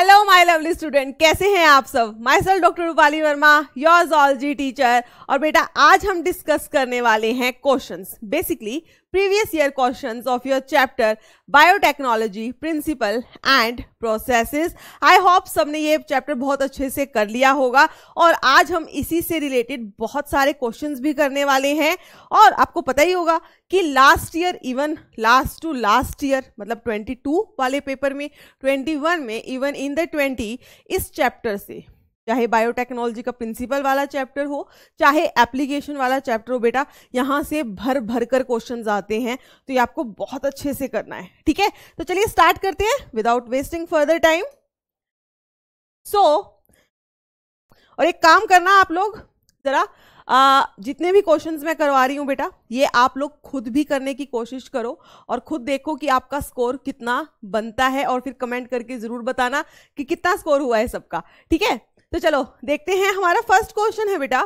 Hello my lovely student कैसे हैं आप सब myself doctor Rupali Verma your zoology teacher और बेटा आज हम डिस्कस करने वाले हैं questions basically previous year questions of your chapter biotechnology principle and processes. I hope सबने ये chapter बहुत अच्छे से कर लिया होगा और आज हम इसी से related बहुत सारे questions भी करने वाले हैं और आपको पता ही होगा कि last year even last to last year मतलब 22 वाले paper में 21 में even in the 20 इस chapter से चाहे बायोटेक्नोलॉजी का प्रिंसिपल वाला चैप्टर हो चाहे एप्लीकेशन वाला चैप्टर हो बेटा यहाँ से भर भर कर क्वेश्चन आते हैं तो ये आपको बहुत अच्छे से करना है ठीक है तो चलिए स्टार्ट करते हैं without wasting further time so और एक काम करना आप लोग ज़रा आ, जितने भी क्वेश्चंस मैं करवा रही हूँ बेटा ये आप लोग खुद भी करने की कोशिश करो और खुद देखो कि आपका स्कोर कितना बनता है और फिर कमेंट करके ज़रूर बताना कि कितना स्कोर हुआ है सबका ठीक है तो चलो देखते हैं हमारा फर्स्ट क्वेश्चन है बेटा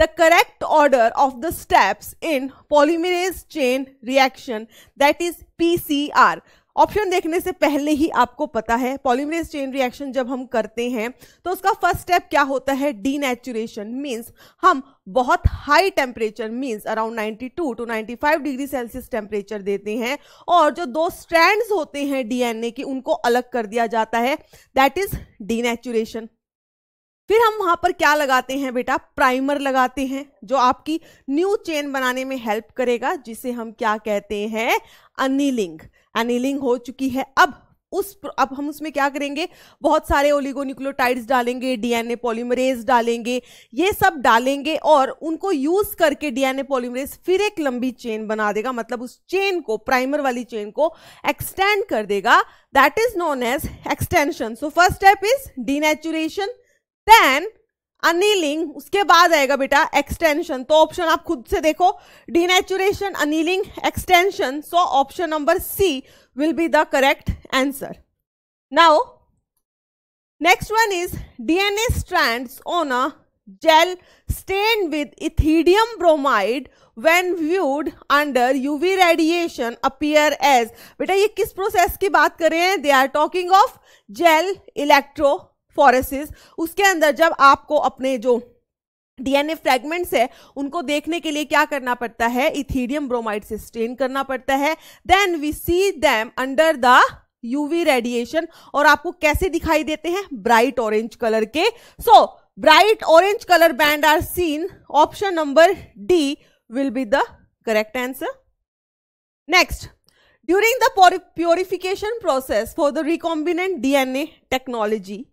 the correct order of the steps in polymerase chain reaction that is PCR option देखने से पहले ही आपको पता है पॉलीमरेज चेन रिएक्शन जब हम करते हैं तो उसका फर्स्ट स्टेप क्या होता है डीनेचुरेशन मींस हम बहुत high temperature means around 92 to 95 degree Celsius temperature देते हैं और जो दो स्ट्रैंड्स होते हैं डीएनए के उनको अलग कर दिया जाता है दैट इज डीनेचुरेशन फिर हम वहाँ पर क्या लगाते हैं बेटा प्राइमर लगाते हैं जो आपकी न्यू चेन बनाने में हेल्प करेगा जिसे हम क्या कहते हैं अनिलिंग अनिलिंग हो चुकी है अब उस अब हम उसमें क्या करेंगे बहुत सारे ओलिगोन्यूक्लियोटाइड्स डालेंगे डीएनए पॉलीमरेज डालेंगे ये सब डालेंगे और उनको यूज करके डीएनए पॉलीमरेज फिर एक लंबी चेन बना देगा मतलब उस चेन को प्राइमर वाली चेन को एक्सटेंड कर देगा that is known as extension so first step is denaturation then annealing उसके बाद आएगा बेटा एक्सटेंशन तो ऑप्शन आप खुद से देखो denaturation annealing extension so option number C will be the correct answer now next one is DNA strands on a gel stain with ethidium bromide when viewed under UV radiation appear as बेटा ये किस process की बात कर रहे हैं they are talking of gel electrophoresis उसके अंदर जब आपको अपने जो डीएनए फ्रेगमेंट्स है उनको देखने के लिए क्या करना पड़ता है इथीडियम ब्रोमाइड से स्टेन करना पड़ता है then we see them under the UV radiation और आपको कैसे दिखाई देते हैं ब्राइट ऑरेंज कलर के so bright orange colour band are seen option number D will be the correct answer next during the purification process for the recombinant DNA technology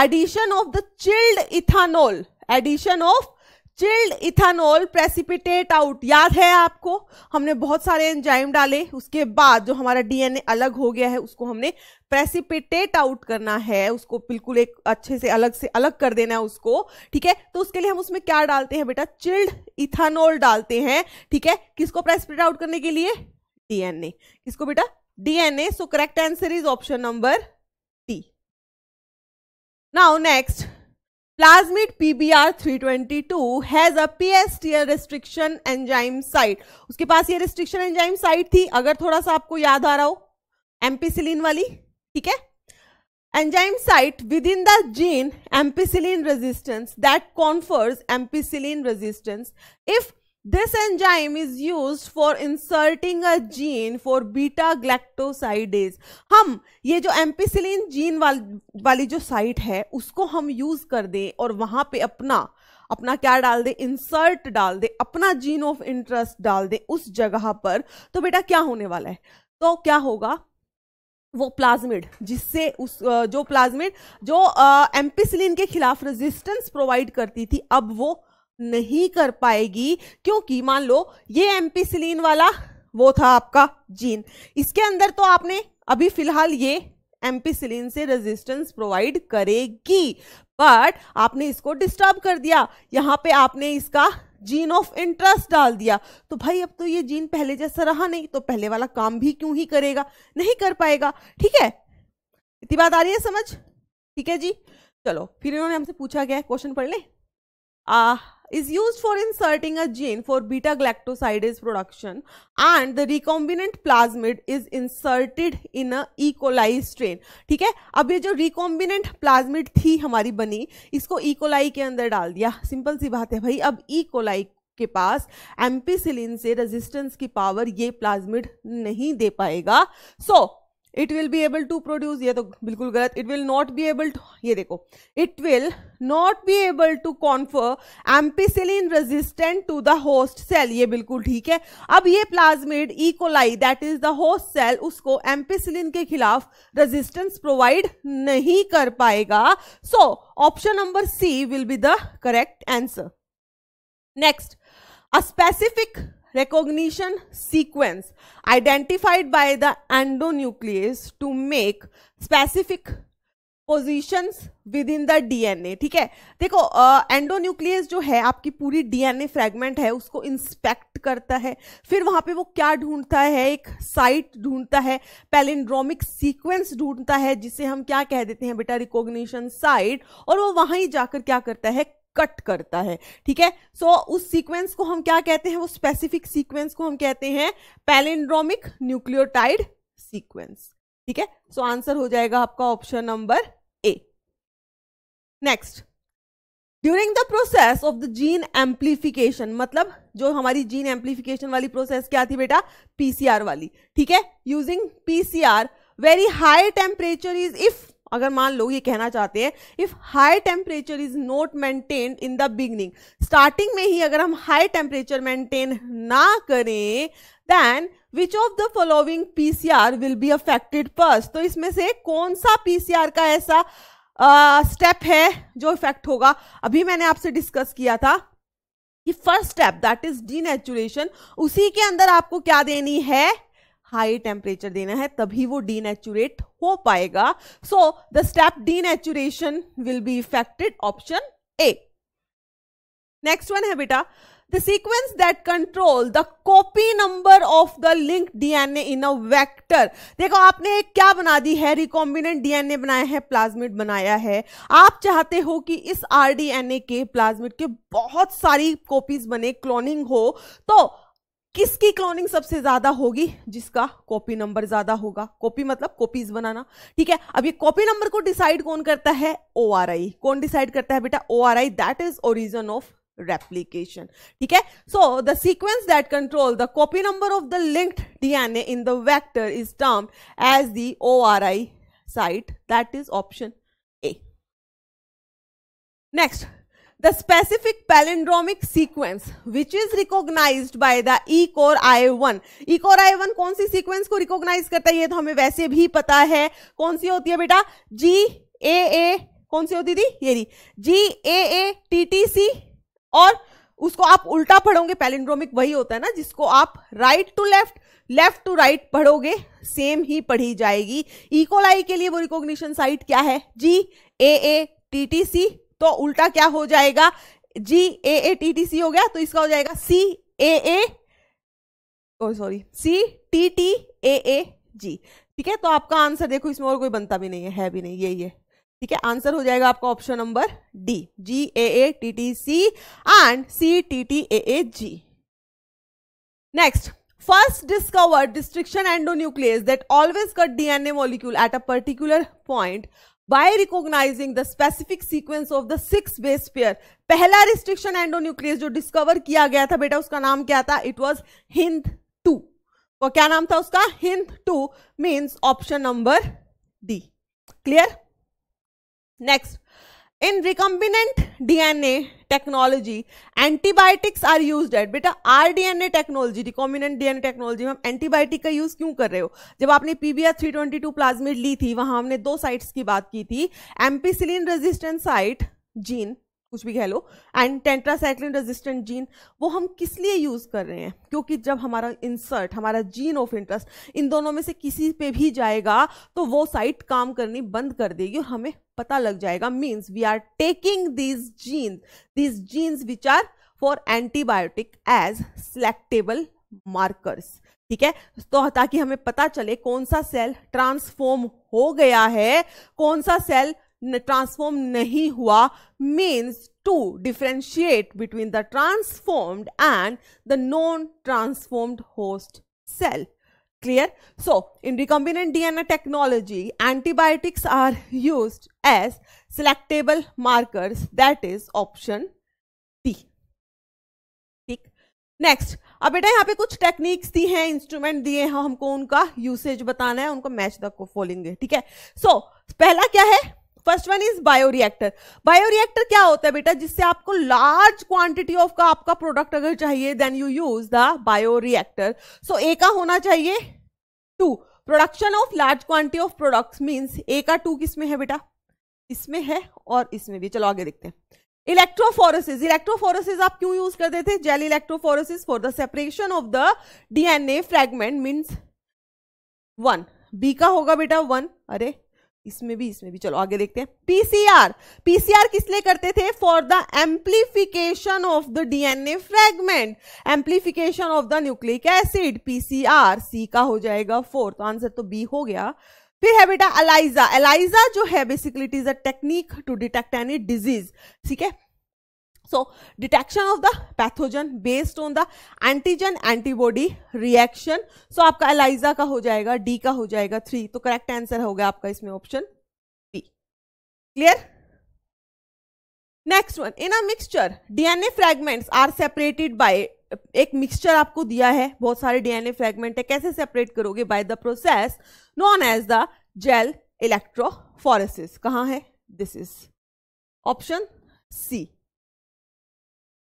addition of the chilled ethanol addition of chilled ethanol precipitate out याद है आपको हमने बहुत सारे enzyme डाले उसके बाद जो हमारा डीएनए अलग हो गया है उसको हमने प्रेसिपिटेट आउट करना है उसको बिल्कुल एक अच्छे से अलग से अलग कर देना है उसको ठीक है तो उसके लिए हम उसमें क्या डालते हैं बेटा चिल्ड इथानोल डालते हैं ठीक है किसको प्रेसिपिटेट आउट करने के लिए डीएनए किसको बेटा DNA so correct answer is option number Now next, plasmid PBR322 has a PSTR restriction enzyme site. उसके पास ये restriction enzyme site थी अगर थोड़ा सा आपको याद आ रहा हो एम्पीसिलीन वाली ठीक है enzyme site within the gene ampicillin resistance that confers ampicillin resistance if This enzyme is used for inserting a gene for beta galactosidase. हम ये जो एम्पीसिलीन जीन वाल, वाली जो साइट है उसको हम यूज कर दें और वहां पे अपना अपना क्या डाल दे इंसर्ट डाल दे अपना जीन ऑफ इंटरेस्ट डाल दे उस जगह पर तो बेटा क्या होने वाला है तो क्या होगा वो प्लाज्मिड जिससे उस जो प्लाज्मिड जो एम्पिसिलिन के खिलाफ रेजिस्टेंस प्रोवाइड करती थी अब वो नहीं कर पाएगी क्योंकि मान लो ये एम्पीसिलीन वाला वो था आपका जीन इसके अंदर तो आपने अभी फिलहाल ये एम्पीसिलीन से रेजिस्टेंस प्रोवाइड करेगी बट आपने इसको डिस्टर्ब कर दिया यहाँ पे आपने इसका जीन ऑफ इंटरेस्ट डाल दिया तो भाई अब तो ये जीन पहले जैसा रहा नहीं तो पहले वाला काम भी क्यों ही करेगा नहीं कर पाएगा ठीक है इतनी बात आ रही है समझ ठीक है जी चलो फिर इन्होंने हमसे पूछा गया क्वेश्चन पढ़ ले आ is used for inserting a gene for beta galactosidase production and the recombinant plasmid is inserted in a E. coli strain ठीक है अब ये जो recombinant plasmid थी हमारी बनी इसको E. coli के अंदर डाल दिया सिंपल सी बात है भाई अब E. coli के पास एम्पीसिलिन से रेजिस्टेंस की पावर ये प्लाज्मिड नहीं दे पाएगा so so, it will be able to produce ये तो बिल्कुल गलत it will not be able to ये देखो it will not be able to confer ampicillin resistant to the host cell ये बिल्कुल ठीक है अब ये plasmid E coli that is the host cell उसको एम्पीसिलीन के खिलाफ रेजिस्टेंस प्रोवाइड नहीं कर पाएगा सो option number C will be the correct answer next a specific recognition sequence identified by the endonuclease to make specific positions within the DNA ठीक है देखो endonuclease uh, जो है आपकी पूरी डीएनए फ्रेगमेंट है उसको इंस्पेक्ट करता है फिर वहां पे वो क्या ढूंढता है एक साइट ढूंढता है पैलिंड्रोमिक सीक्वेंस ढूंढता है जिसे हम क्या कह देते हैं बेटा रिकॉग्निशन साइट और वो ही जाकर क्या करता है कट करता है ठीक है सो so, उस सीक्वेंस को हम क्या कहते हैं वो स्पेसिफिक सीक्वेंस को हम कहते हैं पैलेंड्रोमिक न्यूक्लियोटाइड सीक्वेंस ठीक है सो so, आंसर हो जाएगा आपका option number A next during the process of the gene amplification मतलब जो हमारी जीन एम्प्लीफिकेशन वाली प्रोसेस क्या थी बेटा पीसीआर वाली ठीक है using PCR very high temperature is if अगर मान लो ये कहना चाहते हैं if high temperature is not maintain in the beginning starting में ही अगर हम हाई टेम्परेचर मेंटेन ना करें then which of the following PCR will be affected first तो इसमें से कौन सा पीसीआर का ऐसा स्टेप uh, है जो इफेक्ट होगा अभी मैंने आपसे डिस्कस किया था कि first step that is D उसी के अंदर आपको क्या देनी है हाई टेम्परेचर देना है तभी वो डीनेचुरेट हो पाएगा so the step denaturation will be effected option A next one है बेटा the sequence that control the copy number of the link DNA in a vector देखो आपने एक क्या बना दी है रिकॉम्बिनेंट डीएनए बनाया है प्लाज्मिड बनाया है आप चाहते हो कि इस आरडीएनए के प्लाज्मिड के बहुत सारी कॉपीज बने क्लोनिंग हो तो किसकी क्लोनिंग सबसे ज्यादा होगी जिसका कॉपी नंबर ज्यादा होगा कॉपी मतलब कॉपीज बनाना ठीक है अब ये कॉपी नंबर को डिसाइड कौन करता है ओ कौन डिसाइड करता है बेटा O R that is origin of replication ठीक है so the sequence that control the copy number of the linked DNA in the vector is term as the O R I site that is option A next the specific palindromic sequence which is recognized by the E core I1. E core I1 कौन सी sequence को recognize करता है ये तो हमें वैसे भी पता है कौन सी होती है बेटा G A A कौन सी होती थी ये रही G A A T T C और उसको आप उल्टा पढ़ोगे पैलिंड्रोमिक वही होता है ना जिसको आप right to left left to right पढ़ोगे सेम ही पढ़ी जाएगी इकोलाई e के लिए वो रिकॉग्निशन साइट क्या है जी ए ए टी टी सी तो उल्टा क्या हो जाएगा जी ए ए टी टी सी हो गया तो इसका हो जाएगा C A A sorry C T T A A G ठीक है तो आपका आंसर देखो इसमें और कोई बनता भी नहीं है है भी नहीं यही है ठीक है आंसर हो जाएगा आपका option number D G A A T T C and C T T A A G next discover restriction endonuclease that always cut DNA molecule at a particular point by recognizing the specific sequence of the six base pair pehla restriction endonuclease jo discover kiya gaya tha beta uska naam kya tha it was Hind 2 वो kya naam tha uska Hind 2 means option number D clear next in recombinant DNA technology antibiotics are use at बेटा are a technology recombinant DNA technology में हम antibiotic का use क्यों कर रहे हो जब आपने P B pBR three twenty two plasmid ली थी वहां हमने दो साइट्स की बात की थी एम्पीसिलीन रेजिस्टेंट साइट जीन कुछ भी कह लो एंड टेंट्रासाइक्लिन रेजिस्टेंट जीन वो हम किस लिए यूज़ कर रहे हैं क्योंकि जब हमारा इंसर्ट हमारा जीन ऑफ इंटरेस्ट इन दोनों में से किसी पे भी जाएगा तो वो साइट काम करनी बंद कर देगी और हमें पता लग जाएगा means we are taking these gene these genes which are for antibiotic as selectable markers ठीक है तो ताकि हमें पता चले कौन सा सेल ट्रांसफॉर्म हो गया है कौन सा सेल ट्रांसफॉर्म नहीं हुआ means to differentiate between the transformed and the non transformed host cell in so D N A technology antibiotics are use as selectable markers that is option D ठीक next अब बेटा यहाँ पे कुछ techniques दी हैं instrument दिए हैं हमको उनका यूसेज बताना है उनको मैच द फॉलोइंग ठीक है सो so, पहला क्या है first one is bioreactor bioreactor क्या होता है बेटा जिससे आपको लार्ज क्वांटिटी ऑफ का आपका प्रोडक्ट अगर चाहिए then you use the bioreactor so A का होना चाहिए to production of large quantity of product means A का टू किसमें है बेटा इसमें है और इसमें भी चलो आगे देखते हैं इलेक्ट्रोफोरोसिस इलेक्ट्रोफोरोसिस आप क्यों यूज करते थे gel electrophoresis for the separation of the DNA fragment means one B का होगा बेटा वन अरे इसमें भी इसमें भी चलो आगे देखते हैं पीसीआर पीसीआर किस लिए करते थे for the amplification of the DNA fragment amplification of the nucleic acid PCR C का हो जाएगा फोर तो आंसर तो बी हो गया फिर है बेटा अलाइजा अलाइजा जो है basically it is a technique to detect any disease ठीक है So detection of the pathogen based on the antigen antibody reaction. So आपका एलाइजा का हो जाएगा डी का हो जाएगा थ्री तो करेक्ट आंसर होगा आपका इसमें option B clear next one in a mixture DNA fragments are separated by एक मिक्सचर आपको दिया है बहुत सारे डीएनए फ्रेगमेंट है कैसे सेपरेट करोगे by the process known as the gel electrophoresis कहा है this is option C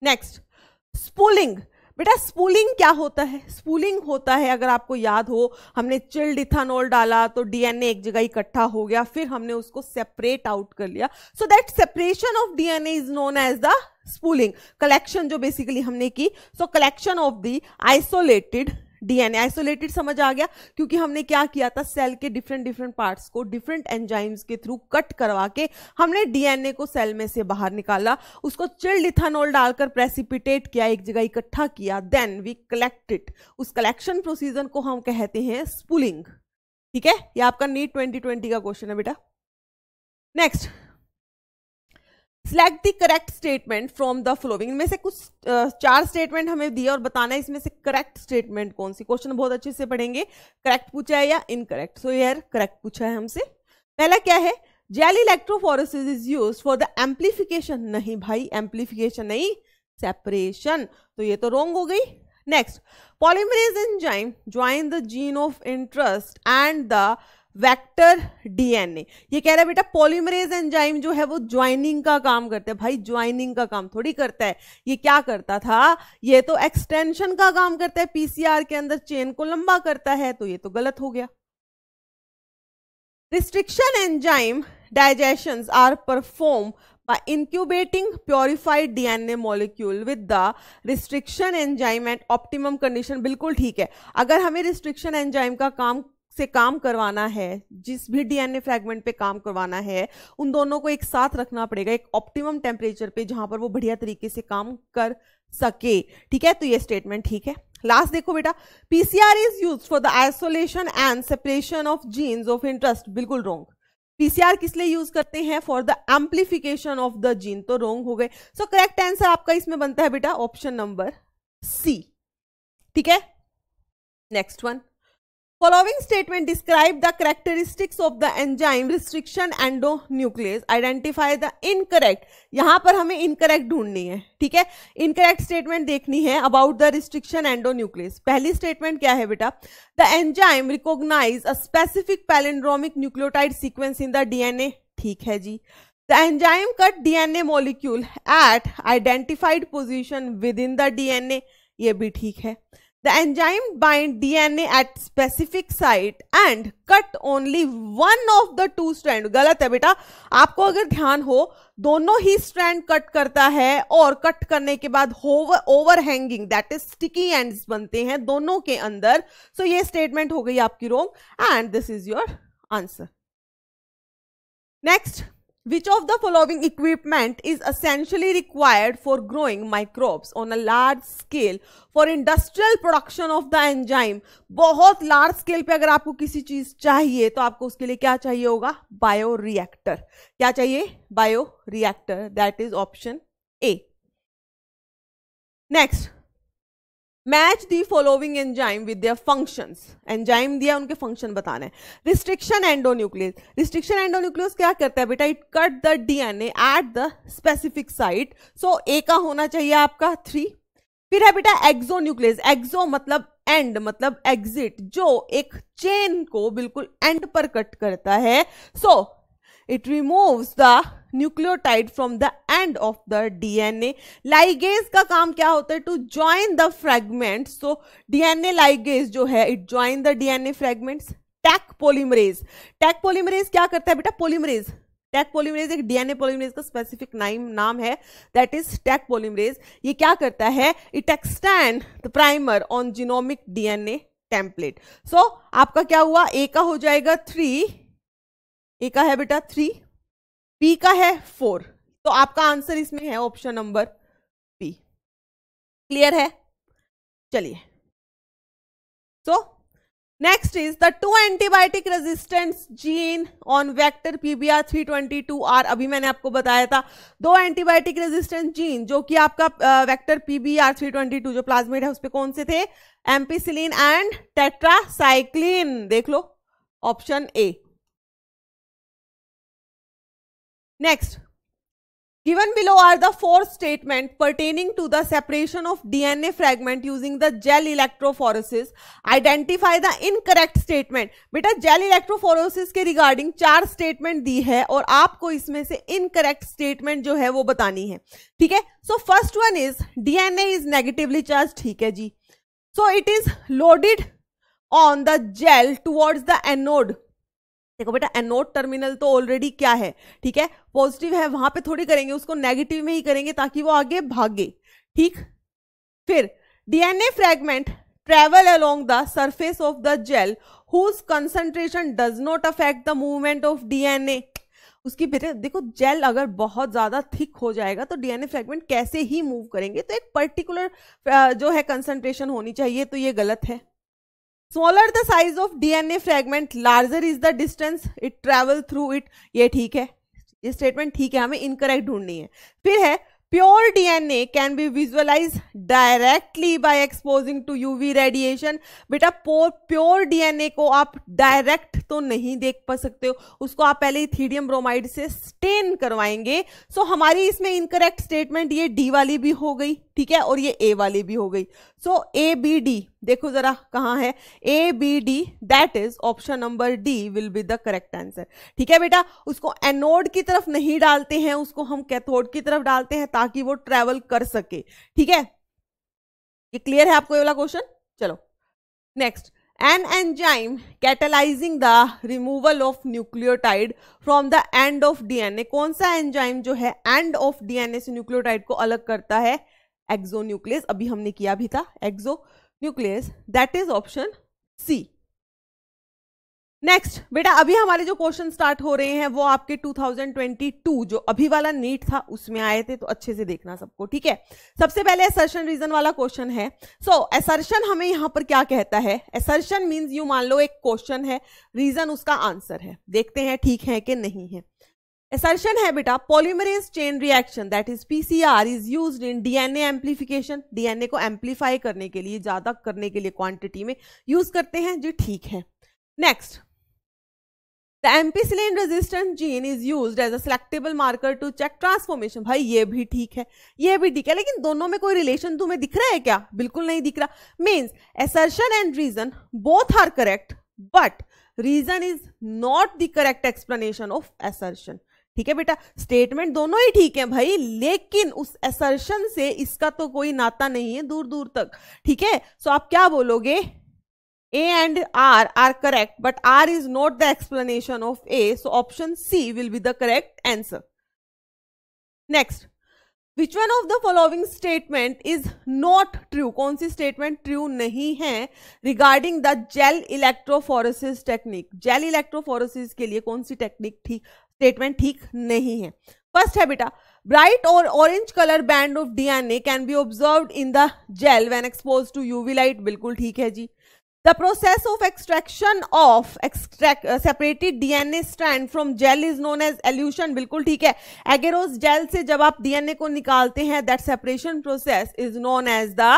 next spooling बेटा स्पूलिंग क्या होता है स्पूलिंग होता है अगर आपको याद हो हमने चिल्ड इथानोल डाला तो डीएनए एक जगह इकट्ठा हो गया फिर हमने उसको सेपरेट आउट कर लिया so that separation of DNA is known as the spooling collection जो बेसिकली हमने की so collection of the isolated DNA isolated समझ आ गया क्योंकि हमने क्या किया था सेल के डिफरेंट डिफरेंट पार्ट्स को डिफरेंट एंजाइम्स के थ्रू कट करवा के हमने डीएनए को सेल में से बाहर निकाला उसको चिल्ड इथानोल डालकर प्रेसिपिटेट किया एक जगह इकट्ठा किया देन वी कलेक्टेड उस कलेक्शन प्रोसीजर को हम कहते हैं स्पूलिंग ठीक है ये आपका नीट 2020 का क्वेश्चन है बेटा next select the correct statement from the following इनमें से कुछ चार स्टेटमेंट हमें दिए और बताना है इसमें से करेक्ट स्टेटमेंट कौन सी क्वेश्चन बहुत अच्छे से पढ़ेंगे करेक्ट पूछा है या इनकरेक्ट सो यार करेक्ट पूछा है हमसे पहला क्या है gel electrophoresis is use for the amplification नहीं भाई एम्पलीफिकेशन नहीं सेपरेशन तो ये तो रॉन्ग हो गई next polymerase enzyme join the gene of interest and the vector DNA ये कह रहा है बेटा पॉलीमरेज एंजाइम जो है वो ज्वाइनिंग का काम करता है भाई ज्वाइनिंग का काम थोड़ी करता है ये क्या करता था ये तो एक्सटेंशन का काम करता है पीसीआर के अंदर चेन को लंबा करता है तो ये तो गलत हो गया restriction enzyme digestion are perform by incubating purified DNA molecule with the restriction enzyme at optimum condition बिल्कुल ठीक है अगर हमें रिस्ट्रिक्शन एंजाइम का काम से काम करवाना है जिस भी डीएनए फ्रैगमेंट पे काम करवाना है उन दोनों को एक साथ रखना पड़ेगा एक ऑप्टिमम टेम्परेचर पे जहां पर वो बढ़िया तरीके से काम कर सके ठीक है तो ये स्टेटमेंट ठीक है लास्ट देखो बेटा PCR is use for the isolation and separation of genes of interest बिल्कुल रोंग पीसीआर किस लिए यूज करते हैं for the amplification of the gene तो रोंग हो गए सो करेक्ट आंसर आपका इसमें बनता है बेटा ऑप्शन नंबर सी ठीक है next one Following statement describe the characteristics of the enzyme restriction endonuclease. Identify the incorrect. यहाँ पर हमें incorrect ढूंढनी है ठीक है incorrect statement देखनी है about the restriction endonuclease. पहली statement क्या है बेटा The enzyme recognize a specific palindromic nucleotide sequence in the DNA. ठीक है जी The enzyme cut DNA molecule at identified position within the DNA. ये भी ठीक है The enzyme bind DNA at specific site and cut only one of the two strand. गलत है बेटा आपको अगर ध्यान हो दोनों ही स्ट्रैंड कट करता है और कट करने के बाद overhanging that is sticky ends बनते हैं दोनों के अंदर सो so, ये स्टेटमेंट हो गई आपकी wrong and this is your answer next Which of the following equipment is essentially required for growing microbes on a large scale for industrial production of the enzyme? बहुत large scale पे अगर आपको किसी चीज चाहिए तो आपको उसके लिए क्या चाहिए होगा बायोरिएक्टर क्या चाहिए bioreactor that is option A next match the following enzyme with their functions enzyme दिया उनके फंक्शन बताने है रिस्ट्रिक्शन एंडोन्यूक्लियस रिस्ट्रिक्शन एंडोन्यूक्लियस क्या करता है बेटा it cut the DNA at the specific site so A का होना चाहिए आपका थ्री फिर है बेटा एक्सोन्यूक्लियस एक्सो मतलब एंड मतलब एग्जिट जो एक चेन को बिल्कुल एंड पर कट करता है so so, It removes the nucleotide from the end of the DNA ligase का काम क्या होता है to join the fragment so DNA ligase जो है it join the DNA fragment Taq polymerase Taq polymerase क्या करता है बेटा पोलिमरेज टैक पोलिमरेज एक डीएनए पोलिमरेज का स्पेसिफिक नाइम नाम है दैट इज टैक पोलिमरेज ये क्या करता है it extend the primer on genomic DNA template so आपका क्या हुआ ए का हो जाएगा थ्री ए का है बेटा थ्री बी का है फोर तो आपका आंसर इसमें है ऑप्शन नंबर बी क्लियर है चलिए so next is the two antibiotic resistance gene on vector pBR are अभी मैंने आपको बताया था दो एंटीबायोटिक रेजिस्टेंस जीन जो कि आपका वेक्टर पीबीआर 322 जो प्लाज्मेट है उस पर कौन से थे एम्पीसिलिन एंड टेट्रासाइक्लिन देख लो option A next given below are the four statement pertaining to the separation of dna fragment using the gel electrophoresis identify the incorrect statement बेटा gel electrophoresis के regarding चार statement दी है और आपको इसमें से incorrect statement जो है वो बतानी है ठीक है so first one is dna is negatively charged ठीक है जी so it is loaded on the gel towards the anode देखो बेटा एनोड टर्मिनल तो ऑलरेडी क्या है ठीक है पॉजिटिव है वहां पे थोड़ी करेंगे उसको नेगेटिव में ही करेंगे ताकि वो आगे भागे ठीक फिर DNA fragment travel along the surface of the gel whose concentration does not affect the movement of DNA उसकी बेटे देखो जेल अगर बहुत ज़्यादा थिक हो जाएगा तो डीएनए फ्रेगमेंट कैसे ही मूव करेंगे तो एक पर्टिकुलर जो है कंसंट्रेशन होनी चाहिए तो ये गलत है smaller the size of DNA fragment larger is the distance it travel through it ये ठीक है ये स्टेटमेंट ठीक है हमें इनकरेक्ट ढूंढनी है फिर है pure DNA can be visualize directly by exposing to UV radiation बेटा प्योर डीएनए को आप डायरेक्ट तो नहीं देख पा सकते हो उसको आप पहले थीडियम ब्रोमाइड से स्टेन करवाएंगे सो so, हमारी इसमें इनकरेक्ट स्टेटमेंट ये डी वाली भी हो गई ठीक है और ये ए वाली भी हो गई सो ए बी डी देखो जरा कहाँ है A B D that is option number D will be the correct answer ठीक है बेटा उसको एनोड की तरफ नहीं डालते हैं उसको हम कैथोड की तरफ डालते हैं ताकि वो ट्रेवल कर सके ठीक है ये क्लियर है आपको ये वाला क्वेश्चन चलो next an enzyme catalysing the removal of nucleotide from the end of DNA कौन सा एंजाइम जो है एंड ऑफ डीएनए से न्यूक्लियोटाइड को अलग करता है न्यूक्लियस अभी हमने किया भी था exonuclease that is option C next बेटा अभी हमारे जो क्वेश्चन स्टार्ट हो रहे हैं वो आपके 2022 जो अभी वाला नीट था उसमें आए थे तो अच्छे से देखना सबको ठीक है सबसे पहले असर्शन रीजन वाला क्वेश्चन है सो so, असर्शन हमें यहाँ पर क्या कहता है एसर्शन मीन्स यू मान लो एक क्वेश्चन है रीजन उसका आंसर है देखते हैं ठीक है कि नहीं है Assertion है बेटा polymerase chain reaction that is PCR is used in DNA amplification DNA को amplify करने के लिए ज़्यादा करने के लिए quantity में use करते हैं जो ठीक है Next The ampicillin resistant gene is used as a selectable marker to check transformation. भाई ये भी ठीक है ये भी ठीक है लेकिन दोनों में कोई रिलेशन तुम्हें दिख रहा है क्या बिल्कुल नहीं दिख रहा means assertion and reason both are correct but reason is not the correct explanation of assertion. ठीक है बेटा स्टेटमेंट दोनों ही ठीक है भाई लेकिन उस एसर्शन से इसका तो कोई नाता नहीं है दूर दूर तक ठीक है सो आप क्या बोलोगे A and R are correct but R is not the explanation of A so option C will be the correct answer next which one of the following statement is not true कौन सी statement true नहीं है regarding the gel electrophoresis technique gel electrophoresis के लिए कौन सी technique ठीक statement ठीक नहीं है फर्स्ट है बेटा ब्राइट और orange colour band of DNA can be observe in the gel when exposed to UV light बिल्कुल ठीक है जी The process of extraction of extract, uh, separated DNA strand from gel is known as elution बिल्कुल ठीक है agarose gel से जब आप डीएनए को निकालते हैं that separation process is known as the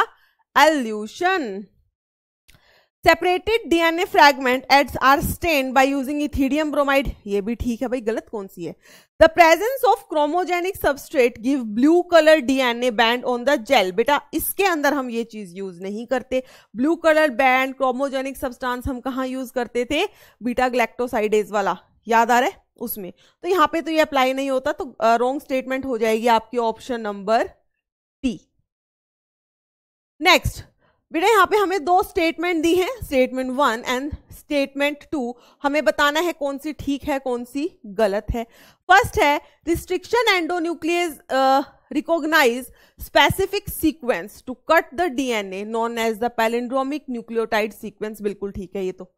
elution separated DNA fragments are stain by using ethidium bromide ये भी ठीक है भाई गलत कौन सी है the presence of chromogenic substrate give blue colour DNA band on the gel बेटा इसके अंदर हम ये चीज यूज नहीं करते blue colour band chromogenic substance हम कहाँ यूज करते थे बीटा ग्लैक्टोसाइडेज वाला याद आ रहा है उसमें तो यहाँ पे तो ये अप्लाई नहीं होता तो रॉन्ग स्टेटमेंट हो जाएगी आपकी ऑप्शन नंबर टी नेक्स्ट बेटा यहाँ पे हमें दो स्टेटमेंट दी हैं statement one and statement two हमें बताना है कौन सी ठीक है कौन सी गलत है फर्स्ट है restriction endonuclease recognize specific sequence to cut the DNA known as the palindromic nucleotide sequence बिल्कुल ठीक है ये तो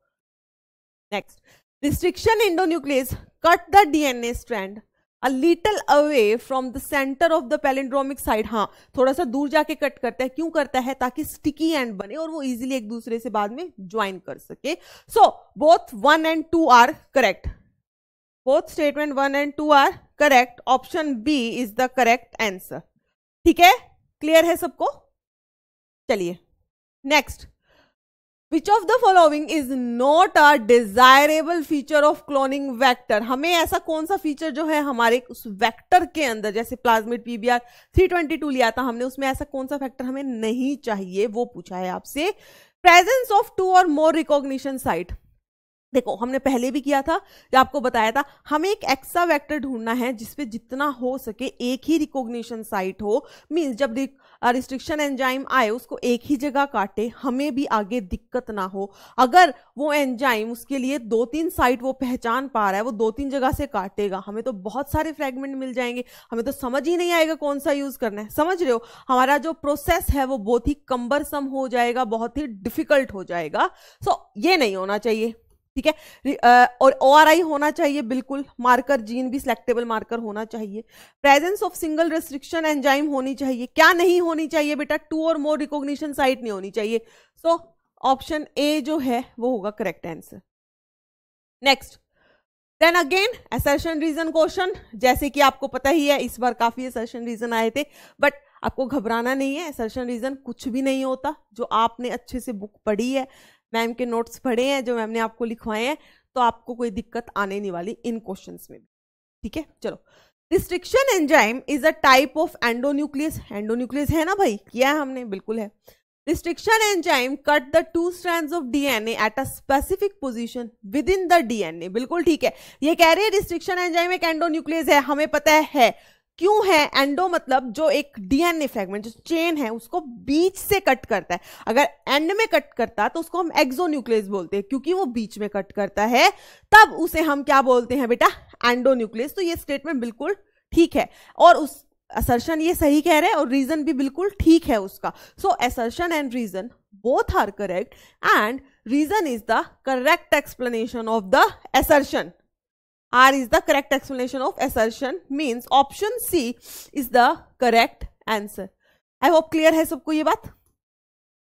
next restriction endonuclease cut the DNA strand a little away from the centre of the palindromic site हाँ थोड़ा सा दूर जाके कट करता है क्यों करता है ताकि स्टिकी एंड बने और वो इजिली एक दूसरे से बाद में ज्वाइन कर सके so both one and two are correct both statement one and two are correct option B is the correct answer ठीक है क्लियर है सबको चलिए next which of the following is not a desirable feature of cloning vector हमें ऐसा कौन सा feature जो है हमारे उस वैक्टर के अंदर जैसे प्लाज्मिड पीबीआर टू लिया था हमने उसमें ऐसा कौन सा फैक्टर हमें नहीं चाहिए वो पूछा है आपसे प्रेजेंस ऑफ टू और मोर रिकॉग्निशन साइट देखो हमने पहले भी किया था आपको बताया था हमें एक एक्सा वेक्टर ढूंढना है जिसपे जितना हो सके एक ही रिकॉग्निशन साइट हो मीन्स जब रिस्ट्रिक्शन एंजाइम आए उसको एक ही जगह काटे हमें भी आगे दिक्कत ना हो अगर वो एंजाइम उसके लिए दो तीन साइट वो पहचान पा रहा है वो दो तीन जगह से काटेगा हमें तो बहुत सारे फ्रेगमेंट मिल जाएंगे हमें तो समझ ही नहीं आएगा कौन सा यूज़ करना है समझ रहे हो हमारा जो प्रोसेस है वो बहुत ही कंबरसम हो जाएगा बहुत ही डिफिकल्ट हो जाएगा सो so, ये नहीं होना चाहिए ठीक है और ओ आर आई होना चाहिए बिल्कुल मार्कर जीन भी सिलेक्टेबल मार्कर होना चाहिए presence of single restriction enzyme होनी चाहिए क्या नहीं होनी चाहिए बेटा टू और मोर रिकॉग्निशन साइट नहीं होनी चाहिए सो ऑप्शन ए जो है वो होगा correct answer next then again assertion reason question जैसे कि आपको पता ही है इस बार काफी असर्शन रीजन आए थे बट आपको घबराना नहीं है असर्शन रीजन कुछ भी नहीं होता जो आपने अच्छे से बुक पढ़ी है मैम के नोट्स पढ़े हैं जो मैम ने आपको लिखवाए हैं तो आपको कोई दिक्कत आने नहीं वाली इन क्वेश्चन में ठीक है चलो restriction enzyme is a type of endonuclease endonuclease है ना भाई किया है हमने बिल्कुल है enzyme cut the two two of DNA at a specific specific within the DNA बिल्कुल ठीक है ये कह रहे हैं रिस्ट्रिक्शन एंजाइम एक एंडोन्यूक्लियस है हमें पता है क्यों है एंडो मतलब जो एक डीएनए फ्रेगमेंट जो चेन है उसको बीच से कट करता है अगर एंड में कट करता तो उसको हम न्यूक्लियस बोलते हैं क्योंकि वो बीच में कट करता है तब उसे हम क्या बोलते हैं बेटा एंडो न्यूक्लियस तो ये स्टेटमेंट बिल्कुल ठीक है और उस असर्शन ये सही कह रहे हैं और रीजन भी बिल्कुल ठीक है उसका so assertion and reason both are correct and reason is the correct explanation of the assertion R is the correct explanation of assertion means option C is the correct answer. I hope clear has सबको ये बात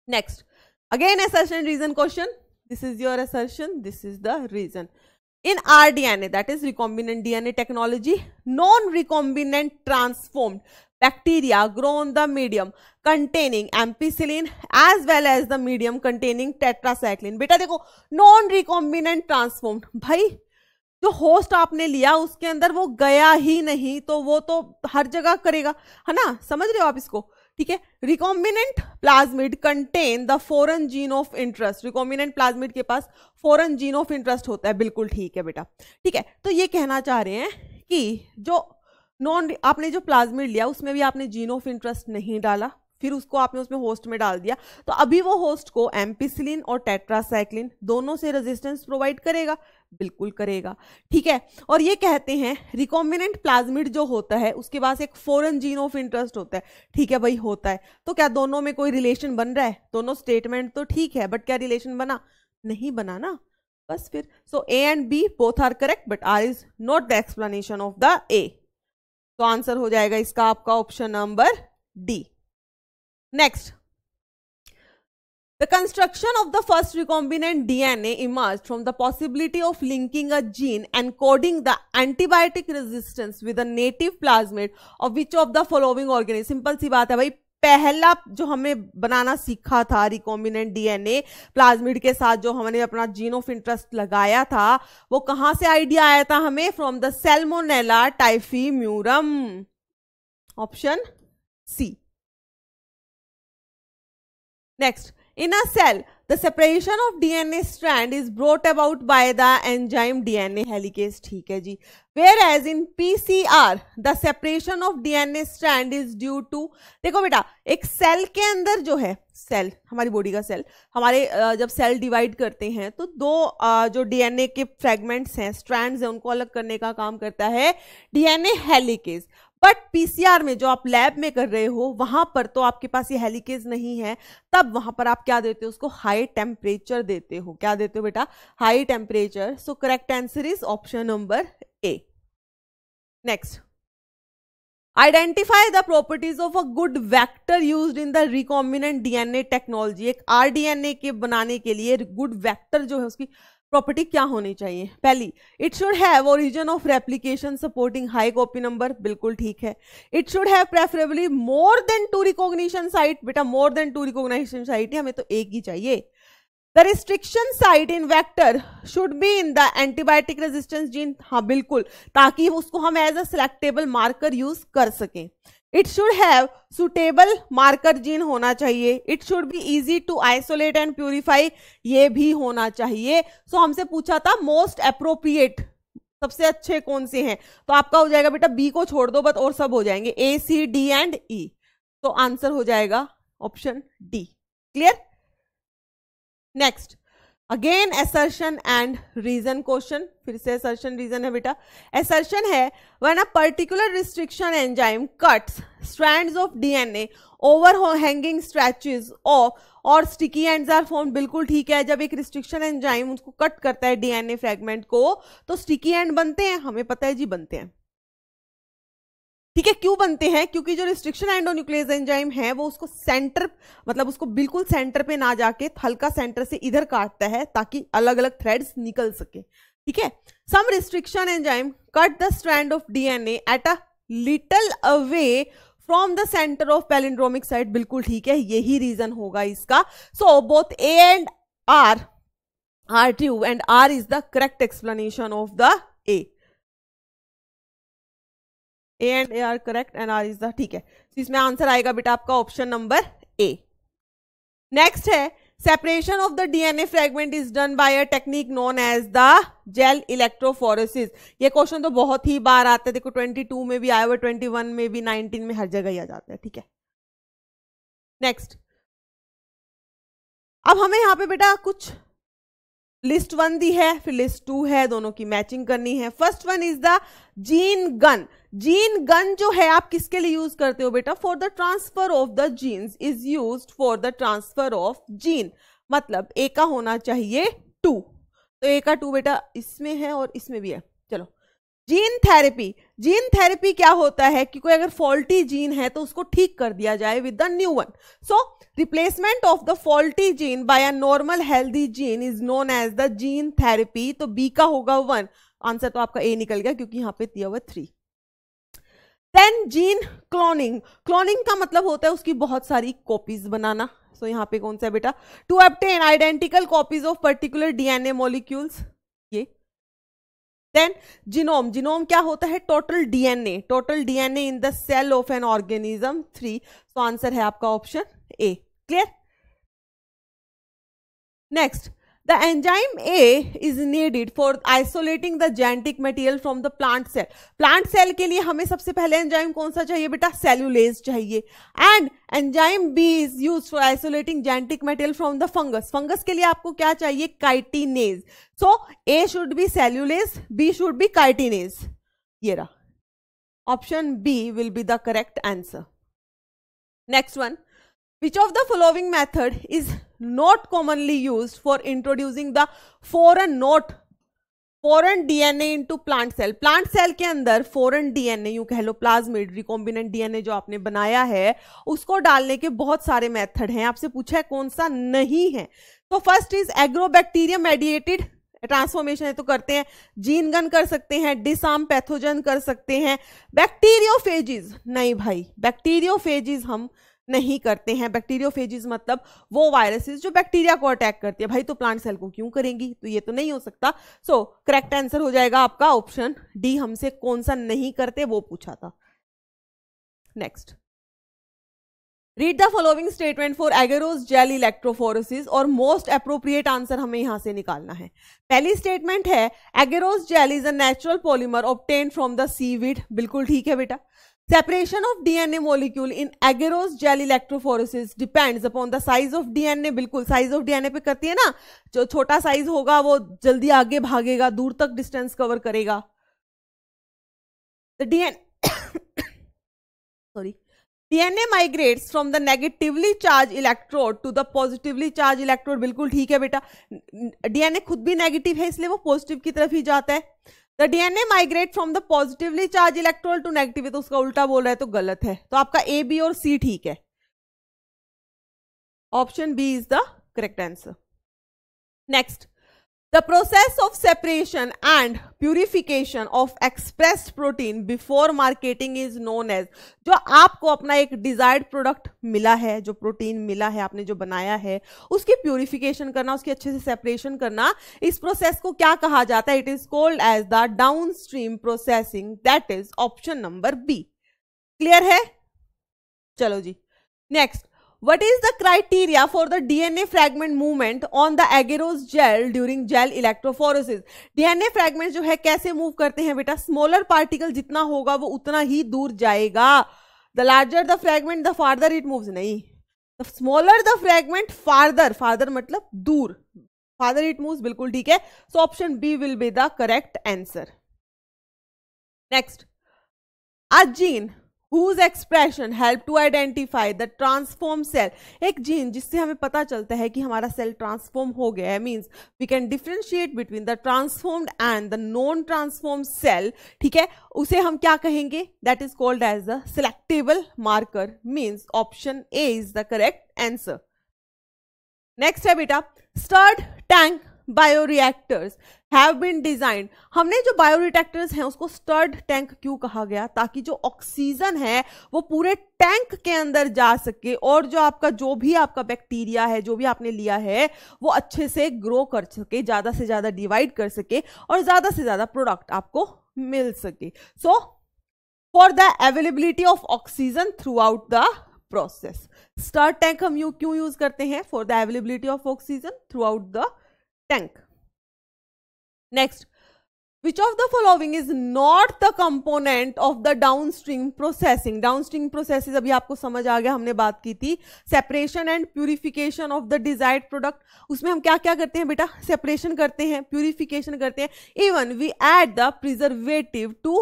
Next, again assertion reason question. This is your assertion. This is the reason. In rDNA, that is recombinant DNA technology, non-recombinant transformed bacteria grow on the medium containing ampicillin as well as the medium containing tetracycline. Beta, दखो देखो non-recombinant transformed भाई जो host आपने लिया उसके अंदर वो गया ही नहीं तो वो तो हर जगह करेगा है ना समझ रहे हो आप इसको ठीक है recombinant plasmid contain the foreign gene of interest recombinant plasmid के पास फॉरन जीन ऑफ इंटरेस्ट होता है बिल्कुल ठीक है बेटा ठीक है तो ये कहना चाह रहे हैं कि जो नॉन आपने जो प्लाज्मिड लिया उसमें भी आपने जीन ऑफ इंटरेस्ट नहीं डाला फिर उसको आपने उसमें होस्ट में डाल दिया तो अभी वो होस्ट को एम्पिसिलिन और टेट्रासाइक्लिन दोनों से रेजिस्टेंस प्रोवाइड करेगा बिल्कुल करेगा ठीक है और ये कहते हैं रिकॉम्बिनेंट प्लाज्मिड जो होता है उसके पास एक फॉरन जीन ऑफ इंटरेस्ट होता है ठीक है भाई होता है तो क्या दोनों में कोई रिलेशन बन रहा है दोनों स्टेटमेंट तो ठीक है बट क्या रिलेशन बना नहीं बना ना बस फिर so A and B both are correct but R is not the explanation of the A तो आंसर हो जाएगा इसका आपका option number D next The construction of the first recombinant DNA emerged from the possibility of linking a gene encoding the antibiotic resistance with a native plasmid of which of the following organism. simple si baat hai bhai पहला जो हमने बनाना सीखा था recombinant DNA plasmid के साथ जो हमने अपना जीन ऑफ इंटरेस्ट लगाया था वो कहां से आइडिया आया था हमें from the Salmonella typhimurium option C next In a cell, the separation of DNA strand is brought about by the enzyme DNA helicase. ठीक है जी. Whereas in PCR, the separation of DNA strand is due to देखो बेटा एक cell के अंदर जो है cell हमारी बॉडी का सेल हमारे जब सेल डिवाइड करते हैं तो दो जो डीएनए के फ्रेगमेंट्स हैं स्ट्रैंड्स हैं उनको अलग करने का काम करता है डीएनए हेलिकेज बट पीसीआर में जो आप लैब में कर रहे हो वहां पर तो आपके पास ये हेलीकेज नहीं है तब वहां पर आप क्या देते हो उसको हाई टेम्परेचर देते हो क्या देते हो बेटा high temperature so correct answer is option number A next identify the properties of a good vector use in the recombinant DNA technology एक ए के बनाने के लिए गुड वैक्टर जो है उसकी प्रॉपर्टी क्या होनी चाहिए पहली it should have origin of replication supporting high copy number बिल्कुल ठीक है it should have preferably more than two recognition site बेटा more than two recognition site हमें तो एक ही चाहिए the restriction site in vector should be in the antibiotic resistance gene हाँ बिल्कुल ताकि उसको हम as a selectable marker use कर सकें it should have suitable marker gene होना चाहिए it should be easy to isolate and purify ये भी होना चाहिए सो so, हमसे पूछा था मोस्ट अप्रोप्रिएट सबसे अच्छे कौन से हैं तो आपका हो जाएगा बेटा बी को छोड़ दो बट और सब हो जाएंगे ए सी डी एंड ई तो आंसर हो जाएगा option D clear next again assertion and reason question फिर से एसर्शन रीजन है बेटा एसर्शन है one a particular restriction enzyme cuts strands of DNA overhanging stretches of और स्टिकी एंड्स आर फॉर्म बिल्कुल ठीक है जब एक रिस्ट्रिक्शन एंजाइम उसको कट करता है डीएनए फ्रेगमेंट को तो स्टिकी एंड बनते हैं हमें पता है जी बनते हैं ठीक है क्यों बनते हैं क्योंकि जो रिस्ट्रिक्शन एंडोन्यूक्लियस एंजाइम है वो उसको सेंटर मतलब उसको बिल्कुल सेंटर पे ना जाके हल्का सेंटर से इधर काटता है ताकि अलग अलग थ्रेड्स निकल सके ठीक है some restriction enzyme cut the strand of DNA at a little away from the centre of palindromic site बिल्कुल ठीक है यही रीजन होगा इसका so both A and R R true and R is the correct explanation of the A A and A R correct and R is the ठीक है तो इसमें आंसर आएगा बेटा आपका ऑप्शन नंबर ए नेक्स्ट है separation of the DNA fragment is done by a technique known as the gel electrophoresis ये question तो बहुत ही बार आते हैं देखो 22 में भी आया हुआ 21 में भी 19 में हर जगह ही आ जाते हैं ठीक है नेक्स्ट अब हमें यहाँ पे बेटा कुछ लिस्ट वन दी है फिर लिस्ट टू है दोनों की मैचिंग करनी है first one is the gene gun gene gun जो है आप किसके लिए यूज करते हो बेटा for the transfer of the genes is use for the transfer of gene मतलब ए का होना चाहिए टू तो ए का टू बेटा इसमें है और इसमें भी है चलो जीन थेरेपी जीन थेरेपी क्या होता है कि कोई अगर फॉल्टी जीन है तो उसको ठीक कर दिया जाए with the new one so replacement of the faulty gene by a normal healthy gene is known as the gene therapy तो बी का होगा वन आंसर तो आपका ए निकल गया क्योंकि यहाँ पे दिया हुआ three then gene cloning cloning का मतलब होता है उसकी बहुत सारी कॉपीज बनाना सो so, यहाँ पे कौन सा बेटा to obtain identical copies of particular DNA molecules then genome genome क्या होता है total DNA total DNA in the cell of an organism three so answer है आपका option A clear next The enzyme A is needed for isolating the genetic material from the plant cell. Plant cell के लिए हमें सबसे पहले enzyme कौन सा चाहिए बेटा सेलुलेज चाहिए and enzyme B is use for isolating genetic material from the fungus fungus के लिए आपको क्या चाहिए chitinase so A should be cellulase B should be chitinase ये रहा option B will be the correct answer next one Which of the following method is not commonly used for introducing the foreign not foreign DNA into plant cell? Plant cell के अंदर फॉरन DNA you कह लो plasmid recombinant DNA जो आपने बनाया है उसको डालने के बहुत सारे मेथड हैं आपसे पूछा है कौन सा नहीं है तो first is Agrobacterium mediated transformation है तो करते हैं जीन गन कर सकते हैं डिसआर्म पैथोजन कर सकते हैं बैक्टीरियोफेजिस नहीं भाई बैक्टीरियोफेजिस हम नहीं करते हैं बैक्टीरियोफेजिस मतलब वो वायरसेस जो बैक्टीरिया को अटैक करती है भाई तो प्लांट सेल को क्यों करेंगी तो ये तो नहीं हो सकता सो करेक्ट आंसर हो जाएगा आपका ऑप्शन डी हमसे कौन सा नहीं करते वो पूछा था next read the following statement for agarose gel electrophoresis और मोस्ट अप्रोप्रिएट आंसर हमें यहां से निकालना है पहली स्टेटमेंट है agarose gel is a natural polymer obtain from the seaweed बिल्कुल ठीक है बेटा separation of DNA molecule in agarose gel electrophoresis depends upon the size of DNA बिल्कुल साइज ऑफ डीएनए पे करती है ना जो छोटा साइज होगा वो जल्दी आगे भागेगा दूर तक डिस्टेंस कवर करेगा the DN sorry DNA migrates from the negatively charge electrode to the positively charge electrode बिल्कुल ठीक है बेटा डीएनए खुद भी नेगेटिव है इसलिए वो पॉजिटिव की तरफ ही जाता है the DNA migrate from the positively charge electrode to negative है तो उसका उल्टा बोल रहा है तो गलत है तो आपका ए बी और सी ठीक है option B is the correct answer next The process of separation and purification of expressed protein before marketing is known as जो आपको अपना एक डिजायर्ड प्रोडक्ट मिला है जो प्रोटीन मिला है आपने जो बनाया है उसकी प्यूरिफिकेशन करना उसकी अच्छे से सेपरेशन करना इस प्रोसेस को क्या कहा जाता है it is called as the downstream processing that is option number B clear है चलो जी next what is the criteria for the DNA fragment movement on the agarose gel during gel electrophoresis DNA fragment जो है कैसे move करते हैं बेटा smaller particle जितना होगा वो उतना ही दूर जाएगा the larger the fragment the farther it move नहीं the smaller the fragment farther farther मतलब दूर फार्दर इट मूव बिल्कुल ठीक है so option B will be the correct answer next a gene whose expression help to identify the transform cell एक gene जिससे हमें पता चलता है कि हमारा सेल ट्रांसफॉर्म हो गया है means we can differentiate between the transform and the non transform cell ठीक है उसे हम क्या कहेंगे that is called as the selectable marker means option A is the correct answer next है बेटा stirred tank bioreactors have been designed हमने जो बायोरिएक्टर्स हैं उसको स्टर्ड टैंक क्यों कहा गया ताकि जो ऑक्सीजन है वो पूरे टैंक के अंदर जा सके और जो आपका जो भी आपका बैक्टीरिया है जो भी आपने लिया है वो अच्छे से ग्रो कर सके ज़्यादा से ज़्यादा डिवाइड कर सके और ज़्यादा से ज़्यादा प्रोडक्ट आपको मिल सके so for the availability of oxygen throughout the process stirred tank हम यू क्यों यूज करते हैं for the availability of oxygen throughout the next which of the following is not the component of the downstream processing downstream process अभी आपको समझ आ गया हमने बात की थी separation and purification of the desired product उसमें हम क्या क्या करते हैं बेटा सेपरेशन करते हैं प्यूरिफिकेशन करते हैं even we add the preservative to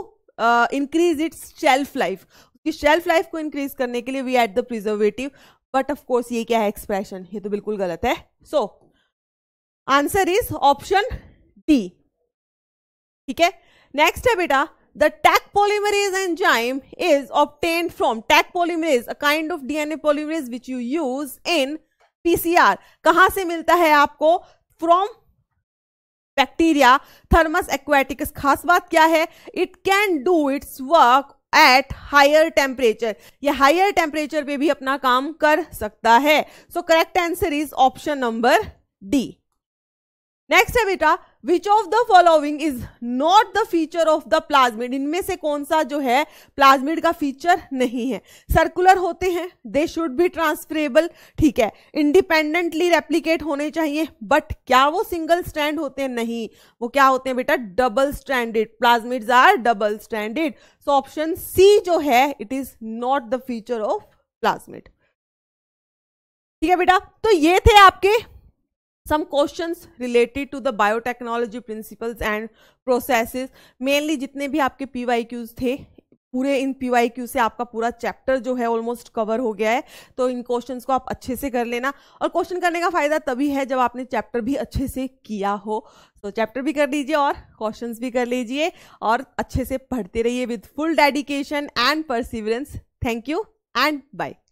increase its shelf life उसकी शेल्फ लाइफ को इंक्रीज करने के लिए we add the preservative but of course ये क्या है एक्सप्रेशन ये तो बिल्कुल गलत है so so, answer is option D ठीक है नेक्स्ट है बेटा the Taq polymerase zyme is obtain from Taq polymerase a kind of DNA polymerase which you use in PCR कहां से मिलता है आपको फ्रॉम बैक्टीरिया थर्मस एक्वेटिक्स खास बात क्या है it can do its work at higher temperature ये हायर टेम्परेचर पे भी अपना काम कर सकता है so correct answer is option number D next है बेटा which of the following is not the feature of the plasmid इनमें से कौन सा जो है प्लाज्मिड का फीचर नहीं है सर्कुलर होते हैं दे शुड बी ट्रांसफरेबल ठीक है इंडिपेंडेंटली रेप्लीकेट होने चाहिए बट क्या वो सिंगल स्टैंड होते हैं नहीं वो क्या होते हैं बेटा double standard plasmids are double standard so option C जो है it is not the feature of plasmid ठीक है बेटा तो ये थे आपके some questions related to the biotechnology principles and processes mainly जितने भी आपके पी थे पूरे इन पी वाई क्यू से आपका पूरा चैप्टर जो है ऑलमोस्ट कवर हो गया है तो इन क्वेश्चंस को आप अच्छे से कर लेना और क्वेश्चन करने का फ़ायदा तभी है जब आपने चैप्टर भी अच्छे से किया हो तो चैप्टर भी कर लीजिए और क्वेश्चंस भी कर लीजिए और अच्छे से पढ़ते रहिए with full dedication and perseverance thank you and bye